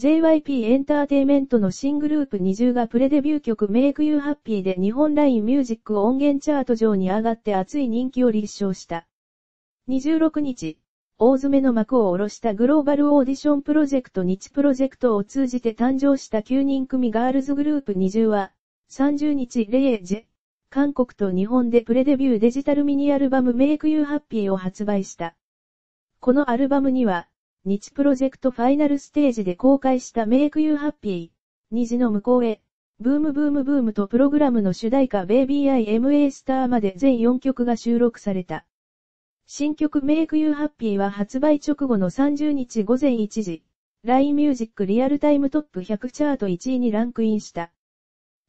JYP エンターテイメントの新グループ20がプレデビュー曲 Make You Happy で日本 LINE ミュージック音源チャート上に上がって熱い人気を立証した。26日、大詰めの幕を下ろしたグローバルオーディションプロジェクト日プロジェクトを通じて誕生した9人組ガールズグループ20は、30日レイジェ、韓国と日本でプレデビューデジタルミニアルバム Make You Happy を発売した。このアルバムには、日プロジェクトファイナルステージで公開したメイクユーハッピー、虹の向こうへ、ブームブームブームとプログラムの主題歌 BabyIMA スターまで全4曲が収録された。新曲メイクユーハッピーは発売直後の30日午前1時、LINE ミュージックリアルタイムトップ100チャート1位にランクインした。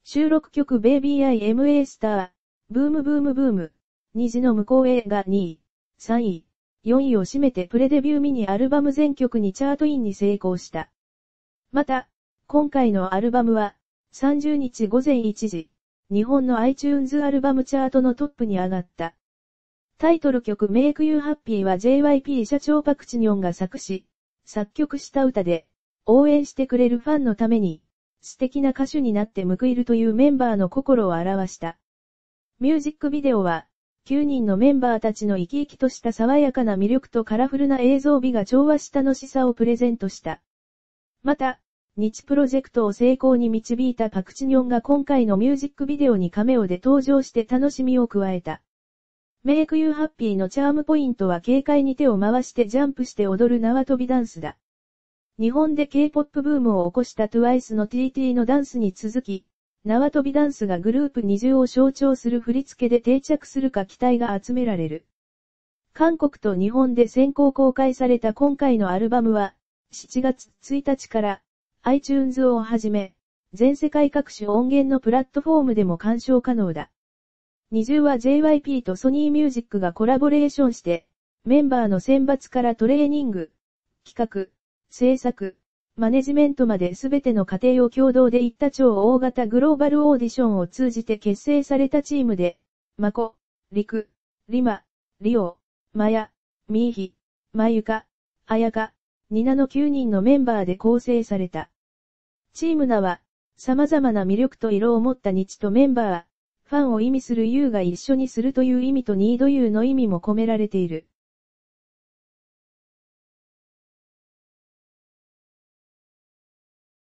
収録曲 BabyIMA スター、ブームブームブーム、虹の向こうへが2位、3位。4位を占めてプレデビューミニアルバム全曲にチャートインに成功した。また、今回のアルバムは、30日午前1時、日本の iTunes アルバムチャートのトップに上がった。タイトル曲 Make You Happy は JYP 社長パクチニョンが作詞、作曲した歌で、応援してくれるファンのために、素敵な歌手になって報いるというメンバーの心を表した。ミュージックビデオは、9人のメンバーたちの生き生きとした爽やかな魅力とカラフルな映像美が調和したのしさをプレゼントした。また、日プロジェクトを成功に導いたパクチニョンが今回のミュージックビデオにカメオで登場して楽しみを加えた。メイクユーハッピーのチャームポイントは軽快に手を回してジャンプして踊る縄跳びダンスだ。日本で K-POP ブームを起こした TWICE の TT のダンスに続き、縄跳びダンスがグループ20を象徴する振り付けで定着するか期待が集められる。韓国と日本で先行公開された今回のアルバムは、7月1日から、iTunes をはじめ、全世界各種音源のプラットフォームでも鑑賞可能だ。20は JYP とソニーミュージックがコラボレーションして、メンバーの選抜からトレーニング、企画、制作、マネジメントまで全ての過程を共同で行った超大型グローバルオーディションを通じて結成されたチームで、マコ、リク、リマ、リオ、マヤ、ミーヒ、マユカ、アヤカ、ニナの9人のメンバーで構成された。チーム名は、様々な魅力と色を持った日とメンバー、ファンを意味する優が一緒にするという意味とニード優の意味も込められている。